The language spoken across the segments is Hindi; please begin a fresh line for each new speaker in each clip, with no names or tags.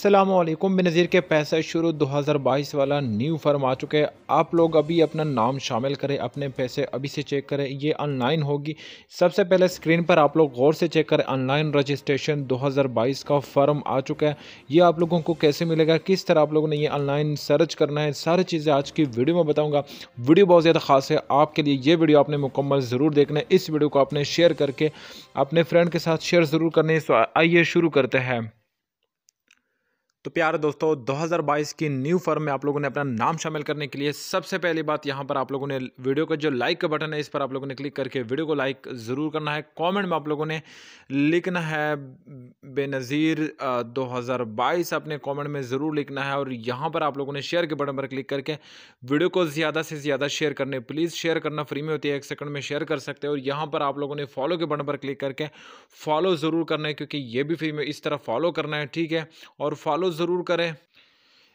असलम बेनजीर के पैसे शुरू 2022 वाला न्यू फर्म आ चुके हैं आप लोग अभी अपना नाम शामिल करें अपने पैसे अभी से चेक करें ये ऑनलाइन होगी सबसे पहले स्क्रीन पर आप लोग गौर से चेक करें ऑनलाइन रजिस्ट्रेशन 2022 का फर्म आ चुका है ये आप लोगों को कैसे मिलेगा किस तरह आप लोगों ने ये ऑनलाइन सर्च करना है सारी चीज़ें आज की वीडियो में बताऊँगा वीडियो बहुत ज़्यादा खास है आपके लिए ये वीडियो आपने मुकम्मल ज़रूर देखना है इस वीडियो को आपने शेयर करके अपने फ्रेंड के साथ शेयर ज़रूर करना है आइए शुरू करते हैं तो प्यारे दोस्तों 2022 की न्यू फर्म में आप लोगों ने अपना नाम शामिल करने के लिए सबसे पहली बात यहाँ पर आप लोगों ने वीडियो का जो लाइक का बटन है इस पर आप लोगों ने क्लिक करके वीडियो को लाइक ज़रूर करना है कमेंट में आप लोगों ने लिखना है बेनज़ीर 2022 अपने कमेंट में ज़रूर लिखना है और यहाँ पर आप लोगों ने शेयर के बटन पर क्लिक करके वीडियो को ज़्यादा से ज़्यादा शेयर करने प्लीज़ शेयर करना फ्री में होती है एक सेकंड में शेयर कर सकते हैं और यहाँ पर आप लोगों ने फॉलो के बटन पर क्लिक करके फॉलो ज़रूर करना है क्योंकि ये भी फ्री में इस तरह फॉलो करना है ठीक है और फॉलो ज़रूर करें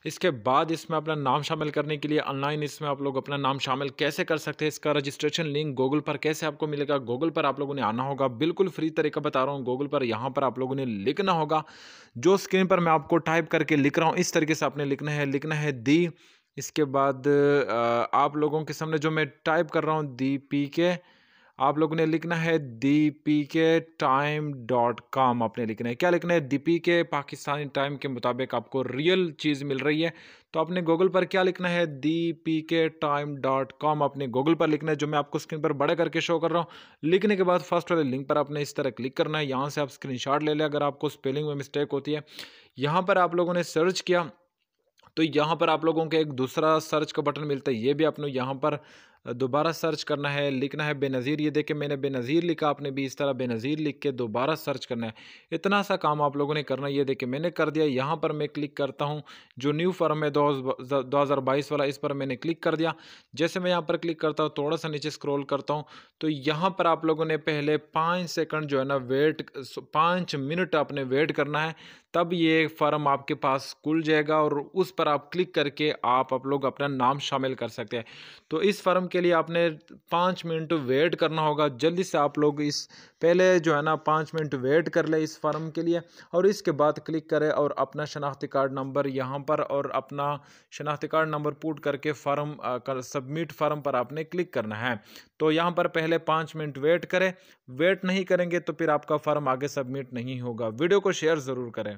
इसके बाद इसमें अपना नाम शामिल करने के लिए ऑनलाइन इसमें आप लोग अपना नाम शामिल कैसे कर सकते हैं इसका रजिस्ट्रेशन लिंक गूगल पर कैसे आपको मिलेगा गूगल पर आप लोगों ने आना होगा बिल्कुल फ्री तरीका बता रहा हूँ गूगल पर यहाँ पर आप लोगों ने लिखना होगा जो स्क्रीन पर मैं आपको टाइप करके लिख रहा हूँ इस तरीके से आपने लिखना है लिखना है दी इसके बाद आप लोगों के सामने जो मैं टाइप कर रहा हूँ दी पी के आप लोगों ने लिखना है के टाइम डॉट कॉम आपने लिखना है क्या लिखना है के पाकिस्तानी टाइम के मुताबिक आपको रियल चीज़ मिल रही है तो आपने गूगल पर क्या लिखना है के टाइम डॉट कॉम आपने गूगल पर लिखना है जो मैं आपको स्क्रीन पर बड़े करके शो कर रहा हूँ लिखने के बाद फर्स्ट वाले लिंक पर आपने इस तरह क्लिक करना है यहाँ से आप शॉट ले लें अगर आपको स्पेलिंग में मिस्टेक होती है यहाँ पर आप लोगों ने सर्च किया तो यहाँ पर आप लोगों के एक दूसरा सर्च का बटन मिलता है ये भी आपने यहाँ पर दोबारा सर्च करना है लिखना है बेनज़ीर ये देखे मैंने बेनज़ीर लिखा आपने भी इस तरह बेनज़ीर लिख के दोबारा सर्च करना है इतना सा काम आप लोगों ने करना है ये देखे मैंने कर दिया यहाँ पर मैं क्लिक करता हूँ जो न्यू फॉर्म है दो हज़ार बाईस वाला इस पर मैंने क्लिक कर दिया जैसे मैं यहाँ पर क्लिक करता हूँ थोड़ा सा नीचे स्क्रोल करता हूँ तो यहाँ पर आप लोगों ने पहले पाँच सेकंड जो है ना वेट पाँच मिनट आपने वेट करना है तब ये फॉर्म आपके पास खुल जाएगा और उस पर आप क्लिक करके आप आप लोग अपना नाम शामिल कर सकते हैं तो इस फॉर्म के लिए आपने पाँच मिनट वेट करना होगा जल्दी से आप लोग इस पहले जो है ना पाँच मिनट वेट कर ले इस फॉर्म के लिए और इसके बाद क्लिक करें और अपना शनाख्ती कार्ड नंबर यहाँ पर और अपना शनाख्ती कार्ड नंबर पुट करके फार्म कर, सबमिट फार्म पर आपने क्लिक करना है तो यहाँ पर पहले पाँच मिनट वेट करें वेट नहीं करेंगे तो फिर आपका फार्म आगे सबमिट नहीं होगा वीडियो को शेयर ज़रूर करें